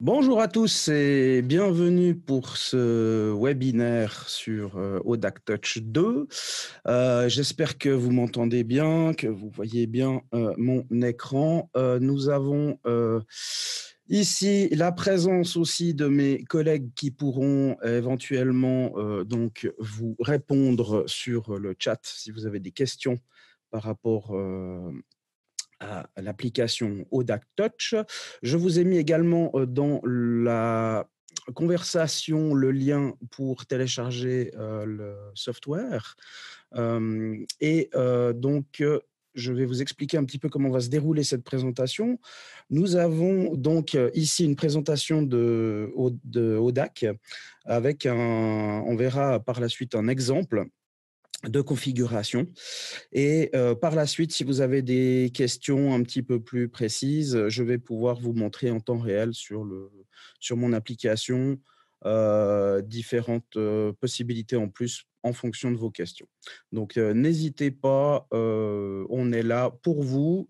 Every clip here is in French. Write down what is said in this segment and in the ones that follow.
Bonjour à tous et bienvenue pour ce webinaire sur ODAC euh, Touch 2. Euh, j'espère que vous m'entendez bien, que vous voyez bien euh, mon écran. nous avons Ici, la présence aussi de mes collègues qui pourront éventuellement donc vous répondre sur le chat si vous avez des questions par rapport à l'application ODAC Touch. Je vous ai mis également euh, dans la conversation le lien pour télécharger euh, le software. Euh, et donc, je vais vous expliquer un petit peu comment va se dérouler cette présentation. Nous avons donc ici une présentation de, de ODAC avec un, on verra par la suite un exemple de configuration. Et euh, par la suite, si vous avez des questions un petit peu plus précises, je vais pouvoir vous montrer en temps réel sur, le, sur mon application euh, différentes euh, possibilités en plus en fonction de vos questions. Donc, n'hésitez pas, on est là pour vous.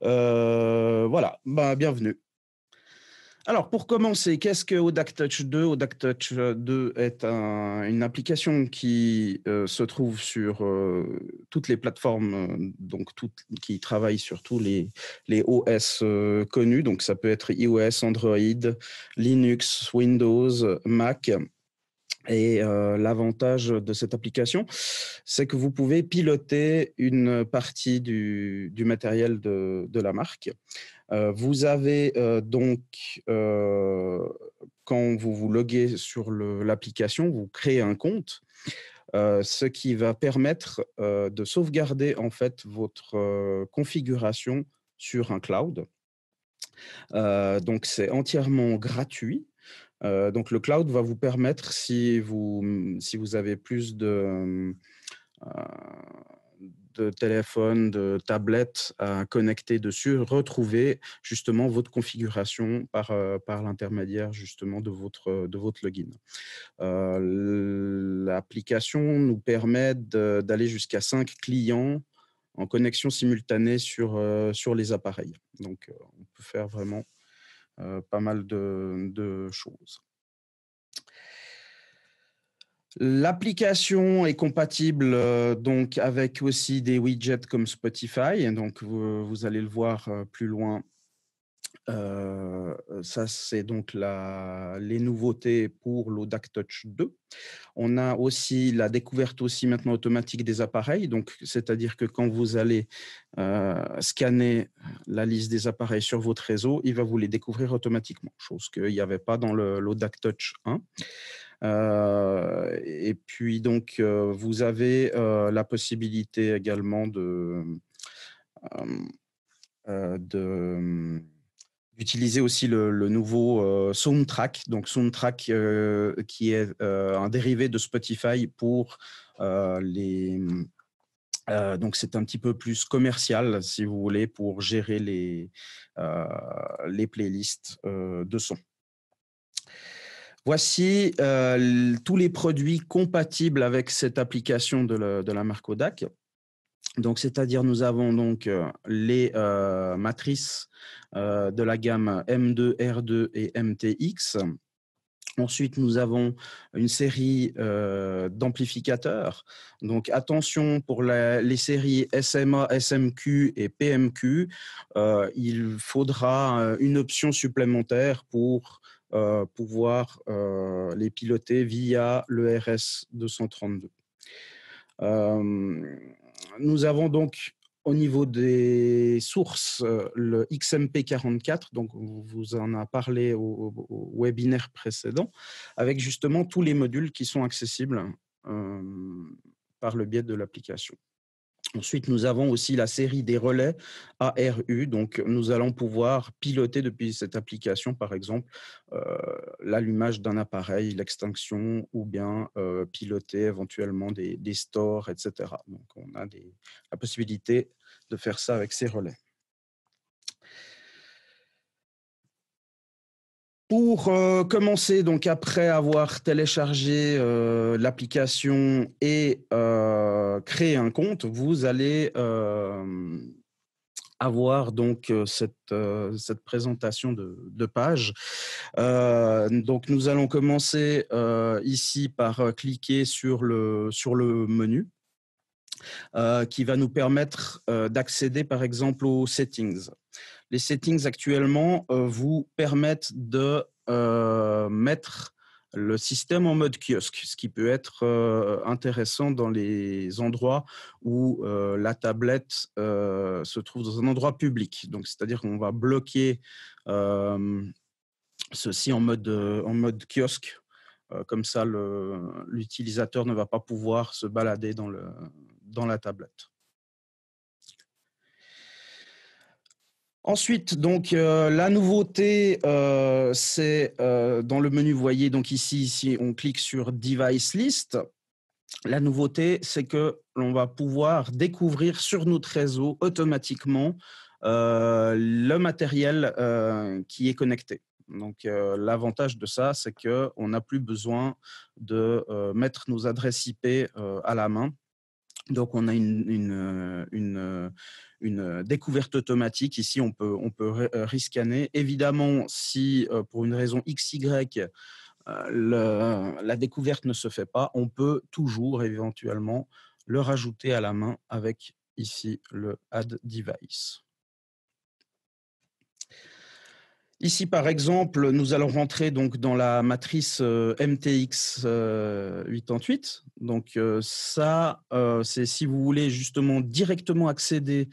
voilà, bah, bienvenue. Alors, pour commencer, qu'est-ce que ODAC Touch 2 ODAC Touch 2 euh, est une application qui euh, se trouve sur euh, toutes les plateformes, donc qui travaille sur tous les, OS connus. Donc, ça peut être iOS, Android, Linux, Windows, Mac. Et l'avantage de cette application, c'est que vous pouvez piloter une partie du, matériel de, la marque. Euh, vous avez euh, donc, euh, quand vous vous loguez sur l'application, vous créez un compte. ce qui va permettre de sauvegarder en fait votre configuration sur un cloud. donc c'est entièrement gratuit. donc le cloud va vous permettre si vous si vous avez plus de de téléphone, de tablette à connecter dessus, retrouver justement votre configuration par, euh, l'intermédiaire justement de votre, login. Euh, l'application nous permet d'aller jusqu'à 5 clients en connexion simultanée sur, euh, les appareils. Donc, on peut faire vraiment pas mal de choses. L'application est compatible euh, donc avec aussi des widgets comme Spotify. Donc vous, allez le voir euh, plus loin. Euh, ça, c'est donc les nouveautés pour l'Odac Touch 2. On a aussi la découverte aussi maintenant automatique des appareils. Donc, c'est-à-dire que quand vous allez scanner la liste des appareils sur votre réseau, il va vous les découvrir automatiquement, chose qu'il n'y avait pas dans l'Odac Touch 1. Euh, et puis donc euh, vous avez euh, la possibilité également de d'utiliser aussi le, nouveau Soundtrack, donc Soundtrack qui est un dérivé de Spotify pour les mmh, donc c'est un petit peu plus commercial, si vous voulez, pour gérer les, les playlists de son. Voici euh, tous les produits compatibles avec cette application de, la marque ODAC. Donc, c'est-à-dire, nous avons donc euh, les euh, matrices de la gamme M2, R2 et MTX. Ensuite, nous avons une série d'amplificateurs. Donc, attention pour les séries SMA, SMQ et PMQ, il faudra une option supplémentaire pour euh, pouvoir euh, les piloter via le RS 232. Euh, nous avons donc au niveau des sources, le XMP44, donc on vous en a parlé au, webinaire précédent, avec justement tous les modules qui sont accessibles par le biais de l'application. Ensuite, nous avons aussi la série des relais ARU. Donc, nous allons pouvoir piloter depuis cette application, par exemple, euh, l'allumage d'un appareil, l'extinction, ou bien euh, piloter éventuellement des, stores, etc. Donc, on a la possibilité de faire ça avec ces relais. Pour euh, commencer, donc après avoir téléchargé euh, l'application et euh, créé un compte, vous allez avoir donc cette, présentation de, de page. nous allons commencer ici par cliquer sur le menu. qui va nous permettre d'accéder par exemple aux settings les settings actuellement euh, vous permettent de euh, mettre le système en mode kiosque, ce qui peut être euh, intéressant dans les endroits où la tablette se trouve dans un endroit public. Donc, c'est-à-dire qu'on va bloquer ceci en mode, en mode kiosque. comme ça, l'utilisateur ne va pas pouvoir se balader dans, le, dans la tablette. Ensuite, donc euh, la nouveauté, euh, c'est euh, dans le menu, vous voyez donc ici, ici, on clique sur Device List. La nouveauté, c'est que l'on va pouvoir découvrir sur notre réseau automatiquement le matériel qui est connecté. Donc l'avantage de ça, c'est qu'on n'a plus besoin de mettre nos adresses IP à la main donc on a une, euh, euh, euh, découverte automatique. Ici, on peut, on Évidemment, si pour une raison XY, la découverte ne se fait pas, on peut toujours éventuellement le rajouter à la main avec ici le add device. Ici, par exemple, nous allons rentrer donc dans la matrice euh, MTX 88. Euh, donc euh, ça, c'est si vous voulez justement directement accéder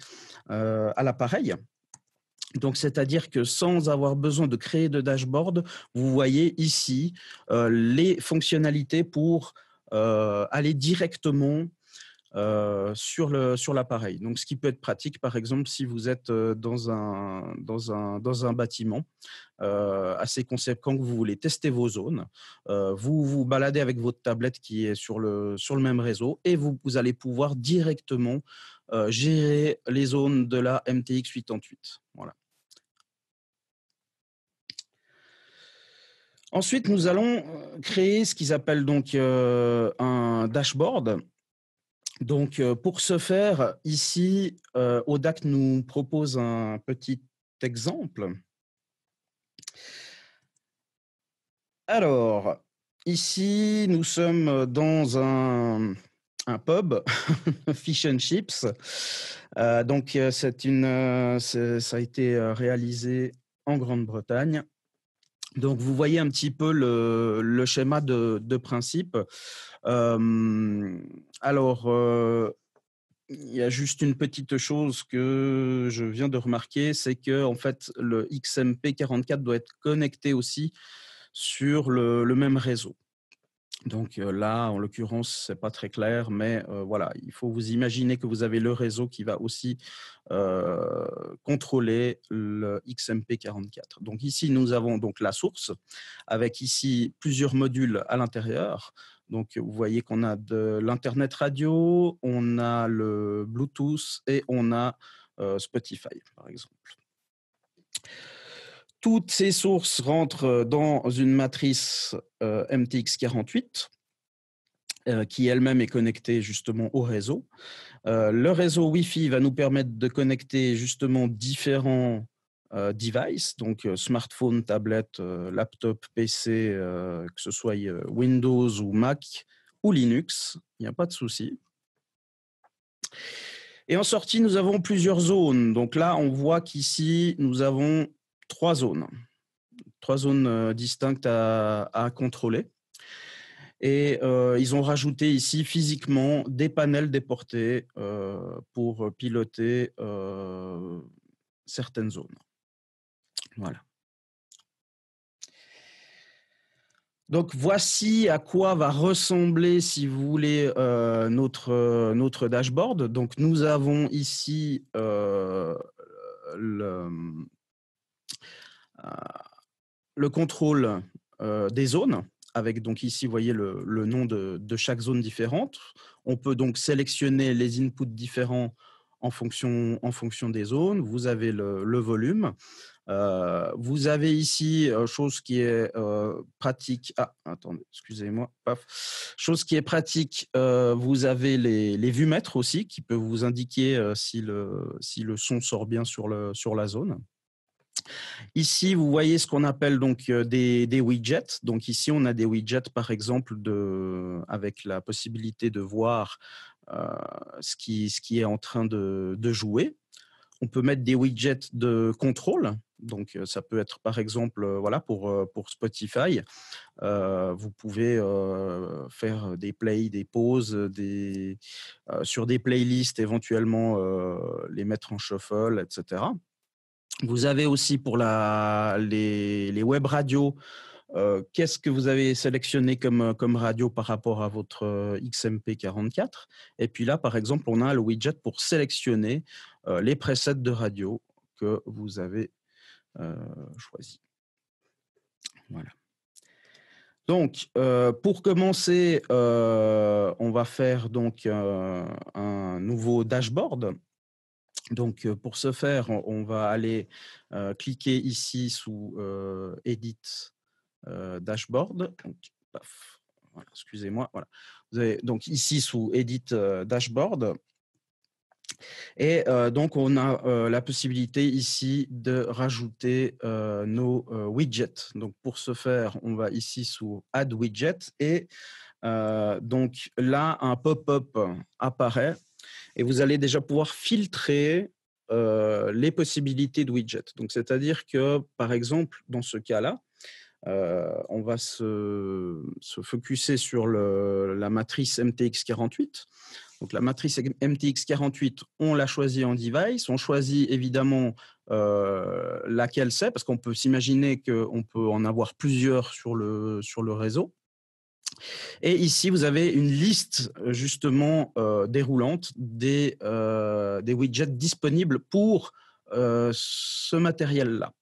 à l'appareil. Donc, c'est-à-dire que sans avoir besoin de créer de dashboard, vous voyez ici les fonctionnalités pour aller directement euh, sur sur l'appareil. Donc, ce qui peut être pratique, par exemple, si vous êtes euh, dans un un dans un bâtiment assez conséquent que vous voulez tester vos zones, euh, vous vous baladez avec votre tablette qui est sur le sur le même réseau et vous, allez pouvoir directement gérer les zones de la MTX 88. Voilà. Ensuite, nous allons créer ce qu'ils appellent donc un dashboard. Donc, euh, pour ce faire, ici, ODAC euh, nous propose un petit exemple. Alors, ici, nous sommes dans un, pub, Fish and Chips. Euh, donc, une, ça a été réalisé en Grande-Bretagne. Donc vous voyez un petit peu le, schéma de, principe. Euh, alors, euh, il y a juste une petite chose que je viens de remarquer, c'est que en fait le XMP44 doit être connecté aussi sur le même réseau. Donc là, en l'occurrence, ce n'est pas très clair, mais voilà, il faut vous imaginer que vous avez le réseau qui va aussi contrôler le XMP44. Donc ici, nous avons donc la source avec ici plusieurs modules à l'intérieur. Donc vous voyez qu'on a de l'internet radio, on a le Bluetooth et on a Spotify, par exemple toutes ces sources rentrent euh, dans une matrice euh, MTX48 euh, qui elle-même est connectée justement au réseau. le réseau Wi-Fi va nous permettre de connecter justement différents devices, donc smartphone, tablette, laptop, PC, que ce soit Windows ou Mac ou Linux, il n'y a pas de souci. Et en sortie, nous avons plusieurs zones. Donc là, on voit qu'ici, nous avons trois zones, trois zones euh, distinctes à, contrôler. Et euh, ils ont rajouté ici physiquement des panels déportés euh, pour piloter certaines zones. Voilà. Donc voici à quoi va ressembler, si vous voulez, notre, notre dashboard. Donc nous avons ici le, euh, le contrôle euh, des zones, avec donc ici, vous voyez le, nom de, chaque zone différente. On peut donc sélectionner les inputs différents en fonction, en fonction des zones. Vous avez le, volume. Euh, vous avez ici ah, chose qui est pratique. Ah, attendez, excusez-moi. Chose qui est pratique. vous avez les, les vues mètres aussi qui peuvent vous indiquer si le si le son sort bien sur le sur la zone. Ici, vous voyez ce qu'on appelle donc euh, des, widgets. Donc ici, on a des widgets, par exemple, de, avec la possibilité de voir euh, ce, qui, ce, qui, est en train de, jouer. On peut mettre des widgets de contrôle. Donc euh, ça peut être, par exemple, voilà, pour, Spotify, vous pouvez faire des plays, des pauses, des, sur des playlists, éventuellement les mettre en shuffle, etc. Vous avez aussi pour les, web radios, euh, qu'est-ce que vous avez sélectionné comme, euh, radio par rapport à votre euh, XMP44 Et puis là, par exemple, on a le widget pour sélectionner les presets de radio que vous avez choisis. choisi. Voilà. Donc, pour commencer, on va faire donc un nouveau dashboard donc, euh, pour ce faire, on va aller euh, cliquer ici sous euh, Edit Dashboard. Excusez-moi. Vous avez donc ici sous Edit Dashboard. Et donc, on a la possibilité ici de rajouter nos widgets. Donc, pour ce faire, on va ici sous Add Widget. Et donc, là, un pop-up apparaît et vous allez déjà pouvoir filtrer euh, les possibilités de widget. Donc, c'est-à-dire que, par exemple, dans ce cas-là, euh, on va se, se focuser sur la matrice MTX48. Donc la matrice MTX48, on l'a choisie en device, on choisit évidemment euh, laquelle c'est, parce qu'on peut s'imaginer qu'on peut en avoir plusieurs sur le, sur le réseau. Et ici, vous avez une liste euh, justement euh, déroulante des, euh, des widgets disponibles pour ce matériel-là.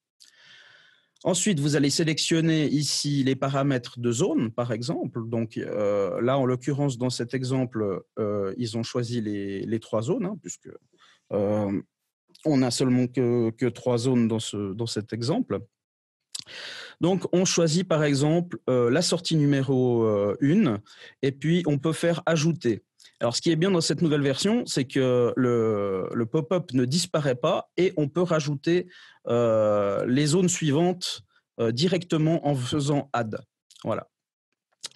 Ensuite, vous allez sélectionner ici les paramètres de zone, par exemple. Donc là, en l'occurrence, dans cet exemple, ils ont choisi les, trois zones, puisqu'on hein, puisque on n'a seulement que, que, trois zones dans, ce, dans cet exemple. Donc, on choisit par exemple euh, la sortie numéro 1 euh, et puis on peut faire ajouter. Alors, ce qui est bien dans cette nouvelle version, c'est que le, pop-up ne disparaît pas et on peut rajouter euh, les zones suivantes directement en faisant add. Voilà.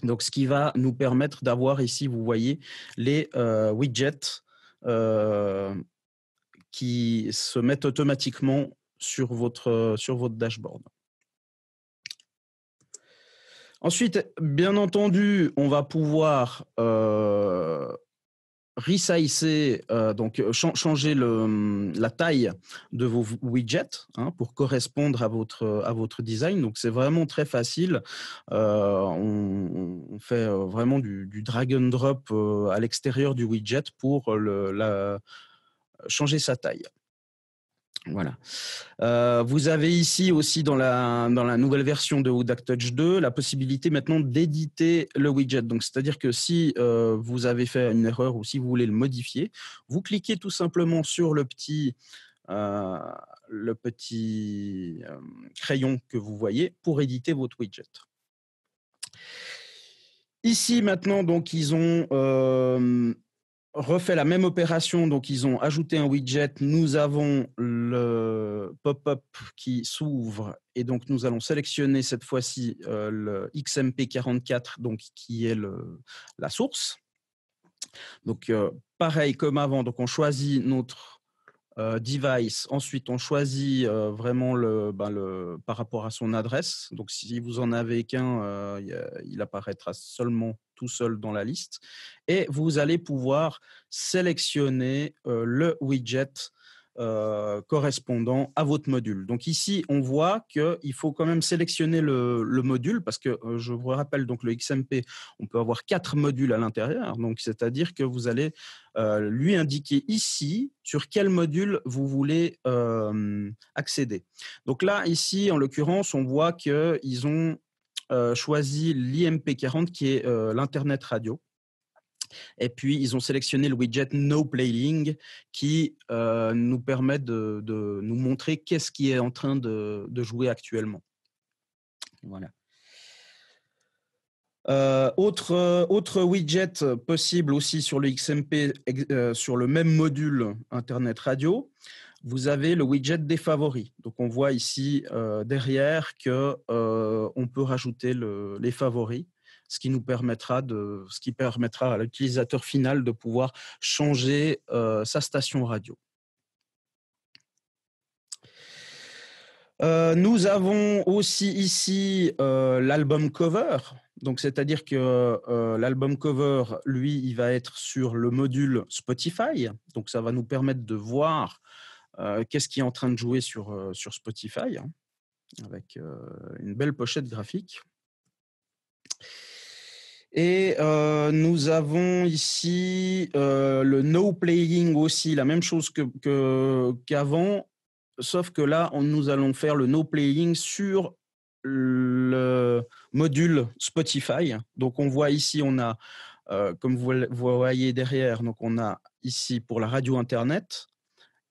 Donc, ce qui va nous permettre d'avoir ici, vous voyez, les widgets qui se mettent automatiquement sur votre, sur votre dashboard. Ensuite, bien entendu, on va pouvoir euh, euh, donc euh, changer hum, la taille de vos widgets hein, pour correspondre à votre, design. Donc c'est vraiment très facile. on, fait vraiment du, drag and drop à l'extérieur du widget pour changer sa taille. Voilà. Euh, vous avez ici aussi dans la, dans la nouvelle version de Woodact Touch 2 la possibilité maintenant d'éditer le widget. Donc, c'est-à-dire que si euh, vous avez fait une erreur ou si vous voulez le modifier, vous cliquez tout simplement sur le petit, euh, le petit crayon que vous voyez pour éditer votre widget. Ici maintenant, donc ils ont refait la même opération. Donc, ils ont ajouté un widget. Nous avons le pop-up qui s'ouvre. Et donc, nous allons sélectionner cette fois-ci euh, le XMP44, donc, qui est la source. Donc, euh, pareil comme avant. Donc, on choisit notre euh, device. Ensuite, on choisit vraiment ben, le, par rapport à son adresse. Donc, si vous en avez qu'un, il apparaîtra seulement seul dans la liste. Et vous allez pouvoir sélectionner euh, le widget euh, correspondant à votre module. Donc ici, on voit qu'il faut quand même sélectionner le, module parce que euh, je vous rappelle donc le XMP, on peut avoir quatre modules à l'intérieur. Donc c'est-à-dire que vous allez lui indiquer ici sur quel module vous voulez accéder. Donc là ici, en l'occurrence, on voit qu'ils ont euh, choisi l'IMP40 qui est euh, l'Internet Radio. Et puis, ils ont sélectionné le widget No Playing qui euh, nous permet de, nous montrer qu'est-ce qui est en train de, jouer actuellement. Voilà. autre, autre, widget possible aussi sur le XMP, sur le même module Internet Radio, vous avez le widget des favoris. Donc on voit ici euh, derrière que euh, on peut rajouter les favoris, ce qui nous permettra de, ce qui permettra à l'utilisateur final de pouvoir changer euh, sa station radio. nous avons aussi ici l'album cover. Donc, c'est-à-dire que l'album cover, lui, il va être sur le module Spotify. Donc, ça va nous permettre de voir euh, qu'est-ce qui est en train de jouer sur, euh, sur Spotify hein, avec euh, une belle pochette graphique. Et nous avons ici le no playing aussi, la même chose qu'avant, que, sauf que là, on, nous allons faire le no playing sur le module Spotify. Donc on voit ici, on a, comme vous voyez derrière, donc on a ici pour la radio Internet,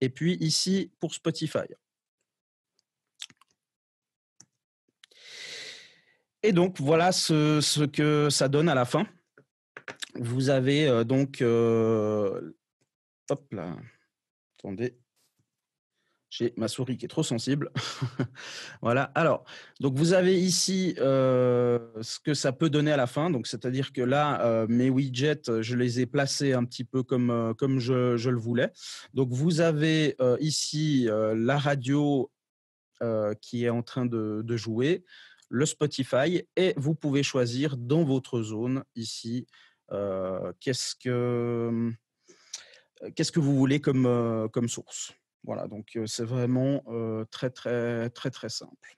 et puis ici, pour Spotify. Et donc, voilà ce, que ça donne à la fin. Vous avez euh, donc... Euh, hop là. Attendez j'ai ma souris qui est trop sensible. voilà. Alors, donc vous avez ici euh, ce que ça peut donner à la fin. Donc, c'est-à-dire que là, euh, mes widgets, euh, je les ai placés un petit peu comme comme je, le voulais. Donc, vous avez ici la radio qui est en train de, de, jouer, le Spotify, et vous pouvez choisir dans votre zone ici qu'est-ce que qu'est-ce que vous voulez comme comme source. Voilà, donc c'est vraiment très, très, très, très simple.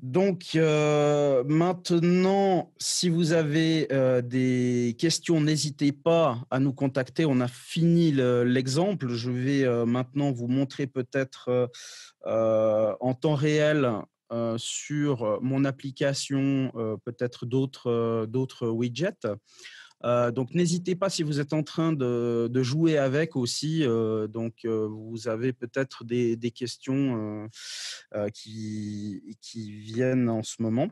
Donc maintenant, si vous avez des questions, n'hésitez pas à nous contacter. On a fini l'exemple. Je vais maintenant vous montrer peut-être en temps réel sur mon application, peut-être d'autres widgets. Euh, donc n'hésitez pas si vous êtes en train de, jouer avec aussi. Euh, donc euh, vous avez peut-être des, questions qui, viennent en ce moment.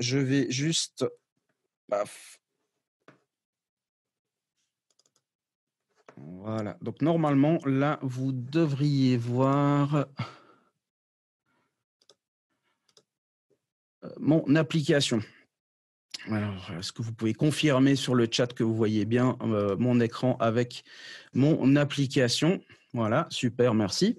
je vais juste... Voilà, donc normalement là vous devriez voir mon application est-ce que vous pouvez confirmer sur le chat que vous voyez bien euh, mon écran avec mon application Voilà, super, merci.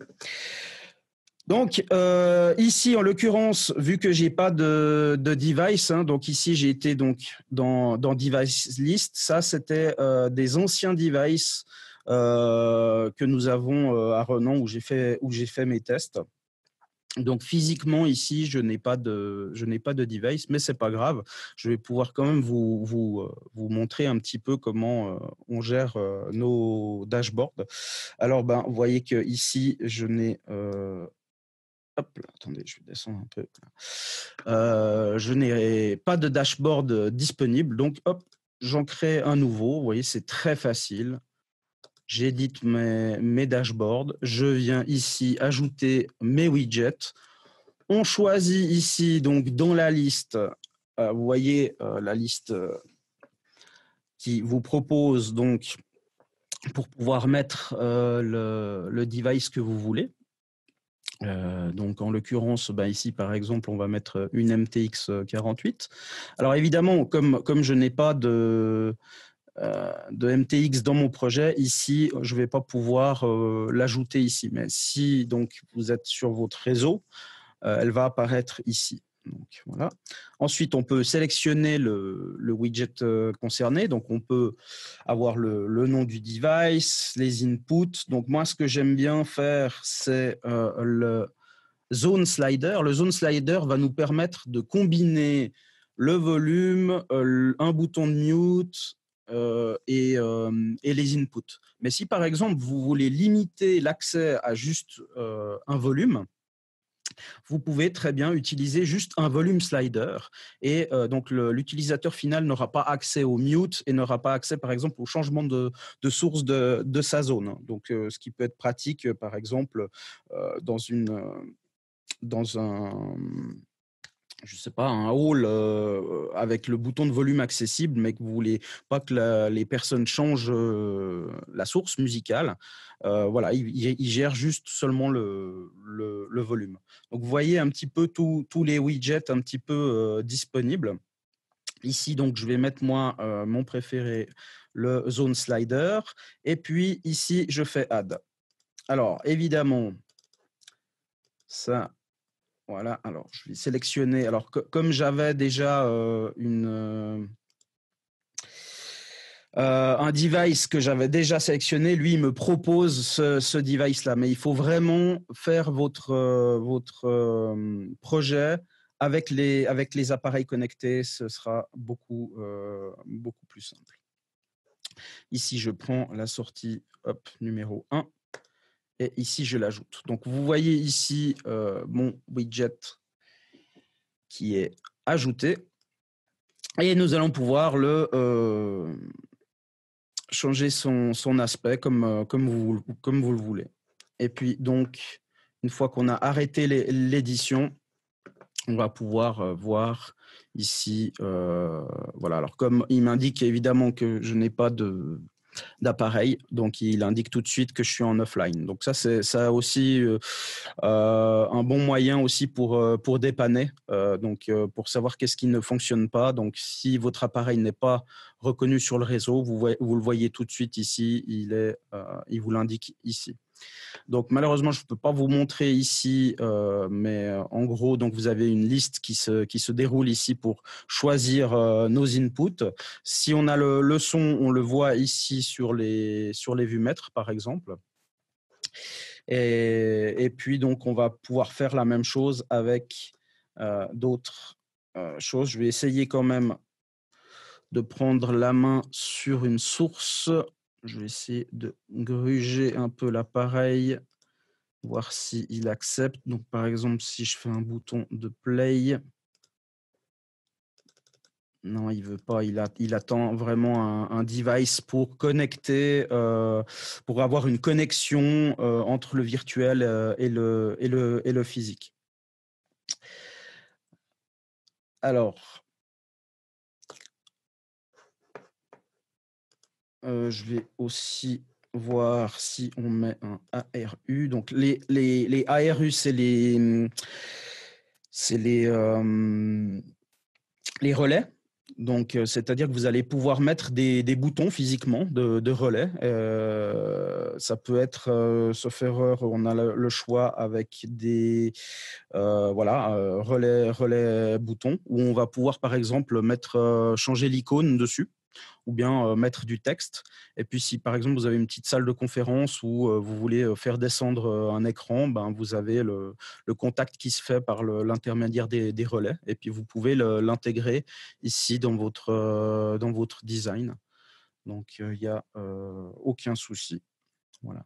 Donc euh, ici, en l'occurrence, vu que j'ai pas de, device, hein, donc ici j'ai été donc dans, device list. Ça, c'était euh, des anciens devices que nous avons à Renan où j'ai fait où j'ai fait mes tests. Donc physiquement ici, je n'ai pas de, je n'ai pas de device, mais c'est pas grave. Je vais pouvoir quand même vous, euh, montrer un petit peu comment euh, on gère euh, nos dashboards. Alors ben, vous voyez que ici, je n'ai attendez, je un peu. je n'ai pas de dashboard disponible, donc hop, j'en crée un nouveau. Vous voyez, c'est très facile j'édite mes, dashboards, je viens ici ajouter mes widgets. On choisit ici, donc dans la liste, euh, vous voyez euh, la liste euh, qui vous propose donc pour pouvoir mettre le, device que vous voulez. donc en l'occurrence, ben, ici par exemple, on va mettre une MTX 48. Alors évidemment, comme, comme je n'ai pas de, euh, de MTX dans mon projet, ici, je ne vais pas pouvoir euh, l'ajouter ici. Mais si donc vous êtes sur votre réseau, euh, elle va apparaître ici. voilà. Ensuite, on peut sélectionner le, widget concerné. Donc, on peut avoir le, nom du device, les inputs. Donc, moi, ce que j'aime bien faire, c'est le zone slider. Le zone slider va nous permettre de combiner le volume, un bouton de mute, euh, euh, et, les inputs. Mais si par exemple vous voulez limiter l'accès à juste euh, un volume, vous pouvez très bien utiliser juste un volume slider et donc l'utilisateur final n'aura pas accès au mute et n'aura pas accès par exemple au changement de, source de, de, sa zone. Donc ce qui peut être pratique par exemple dans une dans un je sais pas, un hall euh, avec le bouton de volume accessible, mais que vous voulez pas que les personnes changent euh, la source musicale. Euh, voilà, il gère gèrent juste seulement le, le, le, volume. Donc vous voyez un petit peu tous les widgets un petit peu disponibles. Ici, donc, je vais mettre moi mon préféré, le zone slider. Et puis ici, je fais add. Alors, évidemment, ça, voilà, alors je vais sélectionner. Alors, comme j'avais déjà euh, euh, euh, un device que j'avais déjà sélectionné, lui, il me propose ce, device-là. Mais il faut vraiment faire votre, votre projet avec les, avec les appareils connectés. Ce sera beaucoup, beaucoup plus simple. Ici, je prends la sortie hop, numéro 1 et ici je l'ajoute. Donc vous voyez ici euh, mon widget qui est ajouté et nous allons pouvoir le euh, changer son, aspect comme, euh, comme, vous, comme vous le voulez. Et puis donc une fois qu'on a arrêté l'édition, on va pouvoir voir ici, voilà. Alors comme il m'indique évidemment que je n'ai pas de d'appareil. Donc, il indique tout de suite que je suis en offline. Donc, ça, c'est ça aussi euh, euh, un bon moyen aussi pour, euh, dépanner, donc pour savoir qu'est-ce qui ne fonctionne pas. Donc, si votre appareil n'est pas reconnu sur le réseau, vous, vous le voyez tout de suite ici. Il, est, il vous l'indique ici. Donc malheureusement, je ne peux pas vous montrer ici, euh, mais euh, en gros, donc vous avez une liste qui se, qui se déroule ici pour choisir euh, nos inputs. Si on a le, le, son, on le voit ici sur les, sur les vues-mètres, par exemple. Et, et, puis donc, on va pouvoir faire la même chose avec d'autres choses. Je vais essayer quand même de prendre la main sur une source. Je vais essayer de gruger un peu l'appareil, voir s'il accepte. Donc, par exemple, si je fais un bouton de play, non, il veut pas. Il, attend vraiment un, device pour connecter, euh, pour avoir une connexion euh, entre le virtuel euh, et le physique. Alors, Euh, je vais aussi voir si on met un ARU. Donc les, les, les ARU, c'est les, c'est les, euh, les relais. Donc, euh, c'est-à-dire que vous allez pouvoir mettre des, boutons physiquement de, relais. ça peut être, sauf erreur, on a le, choix avec des voilà relais relais boutons où on va pouvoir par exemple mettre changer l'icône dessus ou bien euh, mettre du texte. Et puis si par exemple vous avez une petite salle de conférence où euh, vous voulez euh, faire descendre un écran, ben, vous avez le, contact qui se fait par l'intermédiaire des, relais et puis vous pouvez l'intégrer ici dans votre, dans votre design. Donc il n'y a aucun souci. Voilà.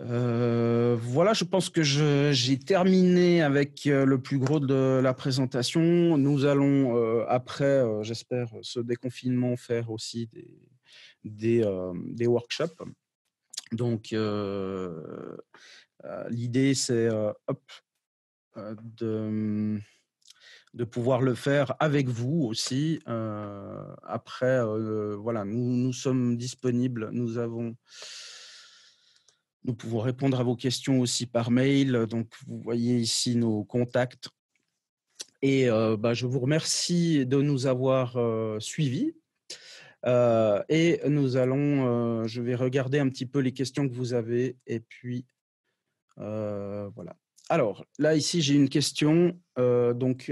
Euh, voilà, je pense que j'ai terminé avec euh, le plus gros de la présentation. Nous allons, euh, après, j'espère, ce déconfinement, faire aussi des, des, des workshops. Donc, l'idée, c'est de, de, pouvoir le faire avec vous aussi. après, voilà, nous, nous sommes disponibles, nous avons... Nous pouvons répondre à vos questions aussi par mail. Donc, vous voyez ici nos contacts. Et euh, bah, je vous remercie de nous avoir euh, suivis. Euh, et nous allons, je vais regarder un petit peu les questions que vous avez. Et puis, voilà. Alors, là, ici, j'ai une question. donc,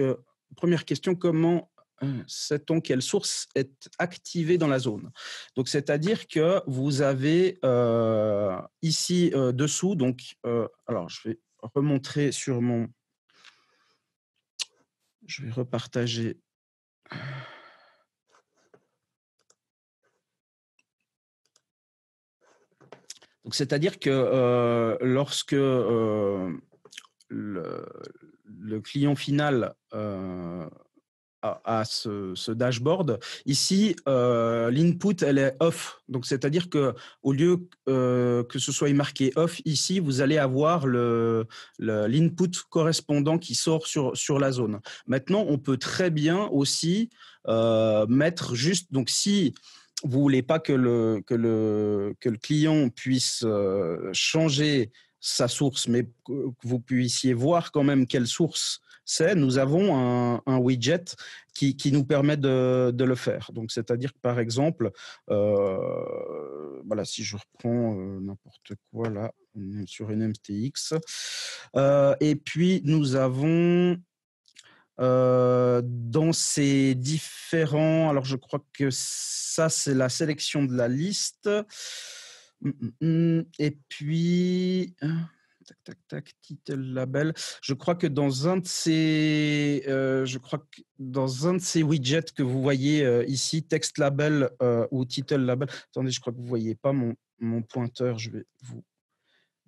première question, comment Mm. sait-on quelle source est activée dans la zone. Donc, c'est-à-dire que vous avez euh, ici euh, dessous, donc, euh, alors je vais remontrer sur mon. Je vais repartager. Donc, c'est-à-dire que lorsque le, le, client final à ce, dashboard. Ici, euh, l'input, elle est off. Donc, c'est-à-dire que au lieu euh, que ce soit marqué off ici, vous allez avoir l'input le, l'input correspondant qui sort sur, sur la zone. Maintenant, on peut très bien aussi euh, mettre juste, donc si vous voulez pas que le, que le, que le client puisse changer sa source, mais que vous puissiez voir quand même quelle source c'est nous avons un, un widget qui, qui, nous permet de, de le faire. Donc, c'est-à-dire que par exemple, euh, voilà, si je reprends euh, n'importe quoi là sur une MTX, euh, et puis nous avons dans ces différents. Alors, je crois que ça, c'est la sélection de la liste. Mm, mm, mm. Et puis tac, tac, tac, title, label. Je crois que dans un de ces, euh, je crois que dans un de ces widgets que vous voyez euh, ici, texte label euh, ou title label. Attendez, je crois que vous voyez pas mon, mon, pointeur. Je vais vous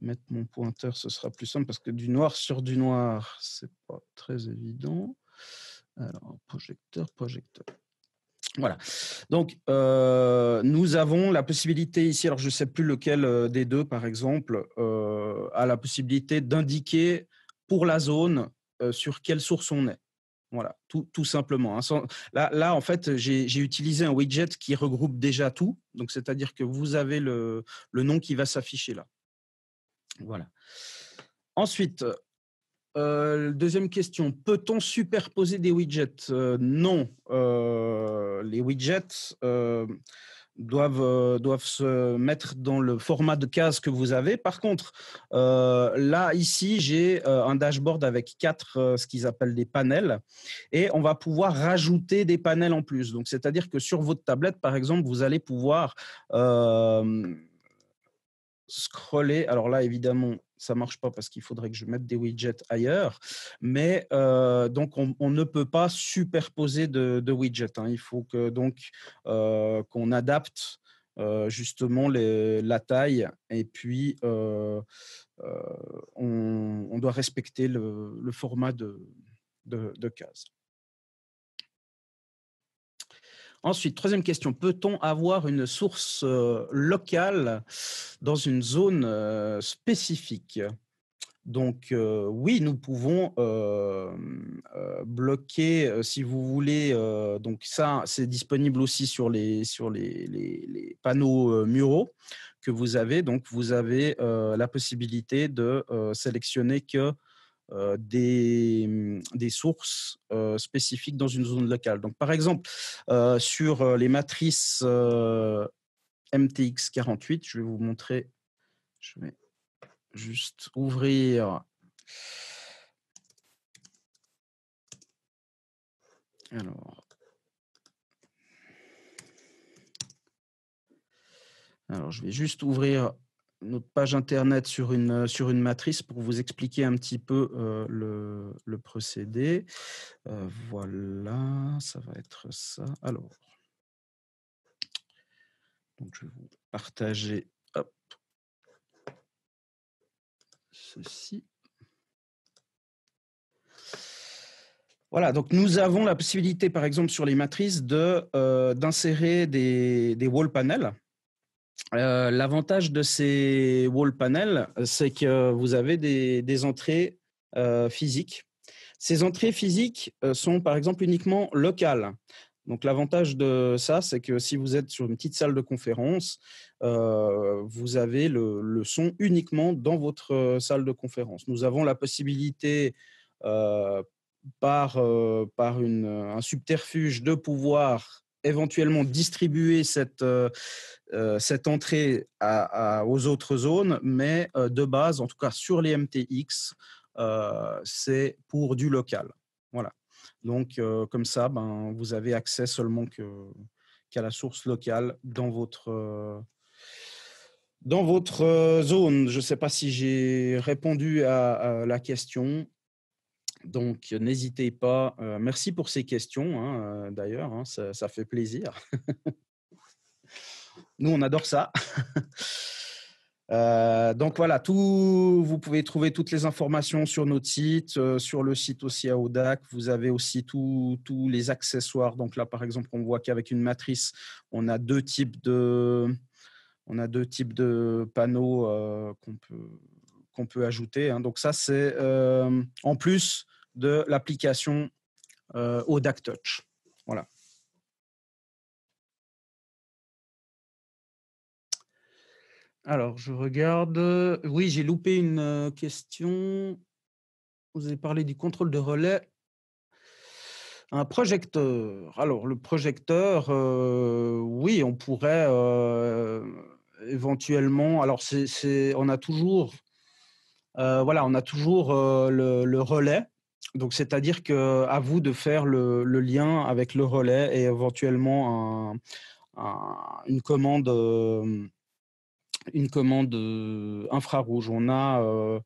mettre mon pointeur, ce sera plus simple parce que du noir sur du noir, c'est pas très évident. Alors projecteur, projecteur, voilà. Donc, euh, nous avons la possibilité ici, alors je ne sais plus lequel euh, des deux, par exemple, euh, a la possibilité d'indiquer pour la zone sur quelle source on est. Voilà, tout, simplement. Hein. là, là, en fait, j'ai utilisé un widget qui regroupe déjà tout. Donc, c'est-à-dire que vous avez le, le nom qui va s'afficher là. Voilà. Ensuite, euh, deuxième question, peut-on superposer des widgets euh, Non, euh, les widgets doivent doivent se mettre dans le format de case que vous avez. Par contre, là ici, j'ai un dashboard avec quatre ce qu'ils appellent des panels et on va pouvoir rajouter des panels en plus. Donc, c'est-à-dire que sur votre tablette, par exemple, vous allez pouvoir scroller. Alors là, évidemment, ça marche pas parce qu'il faudrait que je mette des widgets ailleurs. Mais euh, donc on, ne peut pas superposer de, widgets. Hein. Il faut donc euh, qu'on adapte euh, justement la taille et puis on, doit respecter le, format de, de case. Ensuite, troisième question, peut-on avoir une source euh, locale dans une zone euh, spécifique donc euh, oui, nous pouvons bloquer, si vous voulez, donc ça, c'est disponible aussi sur les, sur les panneaux muraux que vous avez. Donc vous avez la possibilité de sélectionner que euh, mmh, des, sources euh, spécifiques dans une zone locale. Donc, par exemple, euh, sur les matrices MTX48, je vais vous montrer, je vais juste ouvrir. Alors, alors je vais juste ouvrir notre page internet sur une, euh, sur une matrice pour vous expliquer un petit peu euh, le, le, procédé. Euh, voilà, ça va être ça. Alors, je vais vous partager ceci. Voilà, donc nous avons la possibilité, par exemple, sur les matrices, d'insérer de, d'insérer des, des wall panels. Euh, l'avantage de ces wall panels, c'est que vous avez des, entrées euh, physiques. Ces entrées physiques euh, sont par exemple uniquement locales. Donc l'avantage de ça, c'est que si vous êtes sur une petite salle de conférence, vous avez le, son uniquement dans votre salle de conférence. Nous avons la possibilité par, par un subterfuge de pouvoir éventuellement distribuer cette, euh, euh, cette entrée aux autres zones, mais euh, de base, en tout cas sur les MTX, c'est pour du local. Voilà. Donc, comme ça, ben, vous avez accès seulement qu'à la source locale dans votre, dans votre zone. Je ne sais pas si j'ai répondu à la question. Donc, n'hésitez pas. Euh, merci pour ces questions, hein, euh, d'ailleurs, hein, ça, fait plaisir. Nous, on adore ça. Euh, donc voilà, tout, vous pouvez trouver toutes les informations sur notre site, sur le site aussi à ODAC. Vous avez aussi tous les accessoires. Donc là, par exemple, on voit qu'avec une matrice, on a deux types de, on a deux types de panneaux qu'on peut, ajouter. Hein. Donc ça, c'est en plus de l'application euh, au DAC Touch. Voilà. Alors, je regarde. Oui, j'ai loupé une euh, question. Vous avez parlé du contrôle de relais. Un projecteur. Alors, le projecteur, euh, oui, on pourrait éventuellement. Alors, c'est, on a toujours, voilà, on a toujours le, relais donc, c'est-à-dire que à vous de faire le, lien avec le relais et éventuellement une commande euh, une commande infrarouge. On a,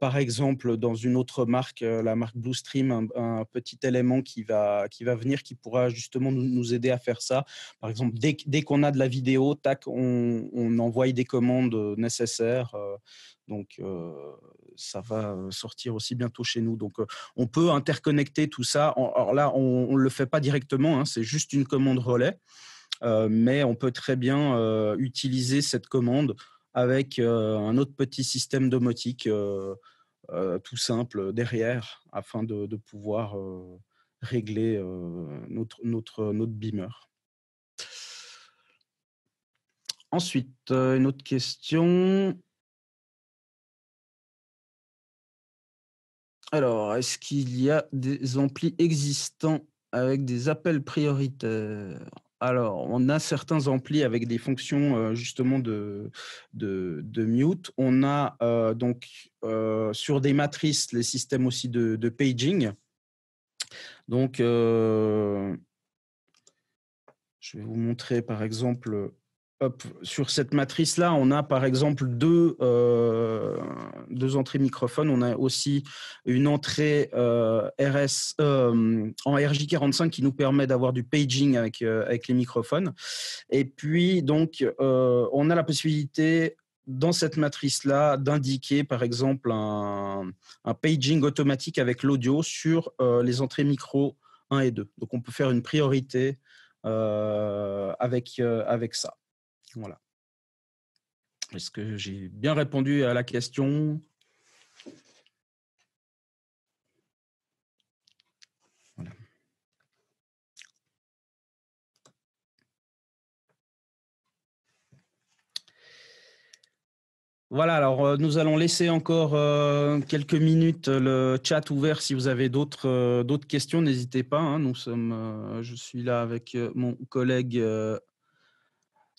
par exemple, dans une autre marque, la marque Bluestream, un, petit élément qui va, qui va venir, qui pourra justement nous, aider à faire ça. Par exemple, dès, qu'on a de la vidéo, tac, on, envoie des commandes nécessaires. donc, ça va sortir aussi bientôt chez nous. Donc, on peut interconnecter tout ça. Alors là, on ne le fait pas directement, hein, c'est juste une commande relais. Euh, mais on peut très bien euh, utiliser cette commande avec euh, un autre petit système domotique tout simple derrière afin de, pouvoir régler notre, notre, notre beamer. Ensuite, une autre question. Alors, est-ce qu'il y a des amplis existants avec des appels prioritaires alors, on a certains amplis avec des fonctions euh, justement de, mute. On a euh, donc euh, sur des matrices les systèmes aussi de, de paging. Donc, je vais vous montrer par exemple sur cette matrice-là, on a par exemple deux, euh, entrées microphones. On a aussi une entrée euh, RS euh, en RJ45 qui nous permet d'avoir du paging avec, les microphones. Et puis, donc, on a la possibilité dans cette matrice-là d'indiquer par exemple un, paging automatique avec l'audio sur les entrées micro 1 et 2. Donc, on peut faire une priorité avec, avec ça. Voilà. Est-ce que j'ai bien répondu à la question voilà. alors euh, nous allons laisser encore euh, quelques minutes euh, le chat ouvert si vous avez d'autres questions, n'hésitez pas. Hein, nous sommes, je suis là avec mon collègue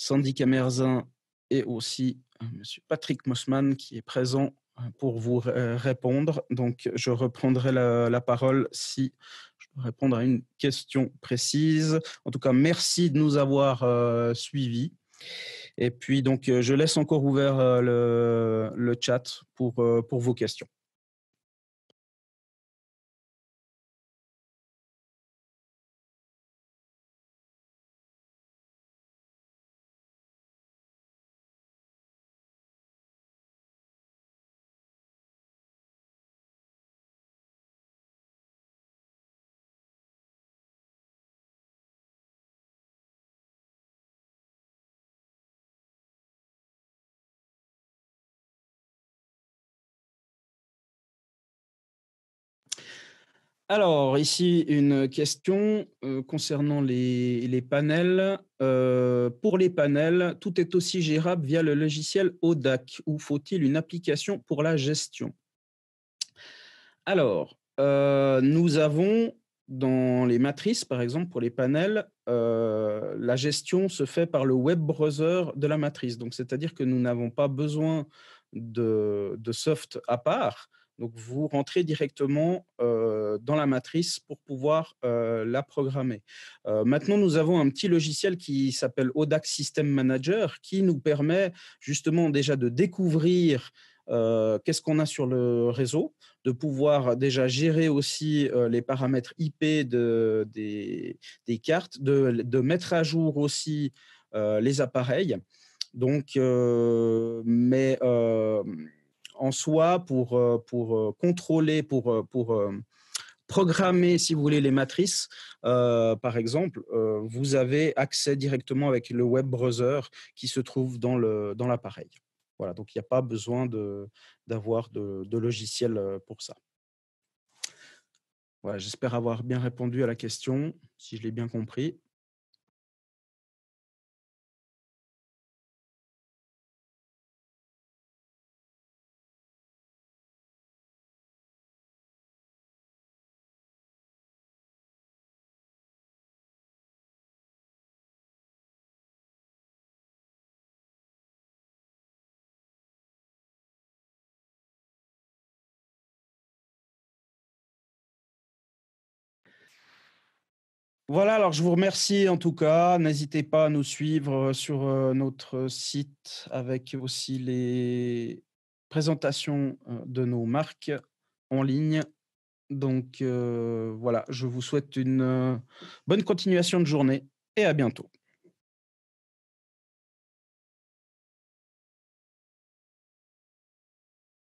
Sandy Camerzin et aussi euh, Monsieur Patrick Mossman qui est présent euh, pour vous euh, répondre. Donc, je reprendrai la, la parole si je peux répondre à une question précise. En tout cas, merci de nous avoir suivis. Et puis, donc, je laisse encore ouvert le, le, chat pour, pour vos questions. Alors, ici, une question euh, concernant les, panels. Euh, pour les panels, tout est aussi gérable via le logiciel ODAC ou faut-il une application pour la gestion Alors, euh, nous avons dans les matrices, par exemple, pour les panels, la gestion se fait par le web browser de la matrice. Donc, c'est-à-dire que nous n'avons pas besoin de, soft à part donc, vous rentrez directement dans la matrice pour pouvoir la programmer. maintenant, nous avons un petit logiciel qui s'appelle ODAC System Manager qui nous permet justement déjà de découvrir qu'est-ce qu'on a sur le réseau, de pouvoir déjà gérer aussi les paramètres IP des, cartes, de, de, mettre à jour aussi les appareils. Donc, mais en soi pour, euh, pour euh, contrôler, pour, euh, pour programmer, si vous voulez, les matrices, par exemple, vous avez accès directement avec le web browser qui se trouve dans l'appareil. Dans voilà, donc il n'y a pas besoin d'avoir de, de, de, logiciel pour ça. Voilà, j'espère avoir bien répondu à la question, si je l'ai bien compris. Voilà, alors je vous remercie en tout cas. N'hésitez pas à nous suivre euh, sur euh, notre site avec aussi les présentations euh, de nos marques en ligne. Donc voilà, je vous souhaite une bonne continuation de journée et à bientôt.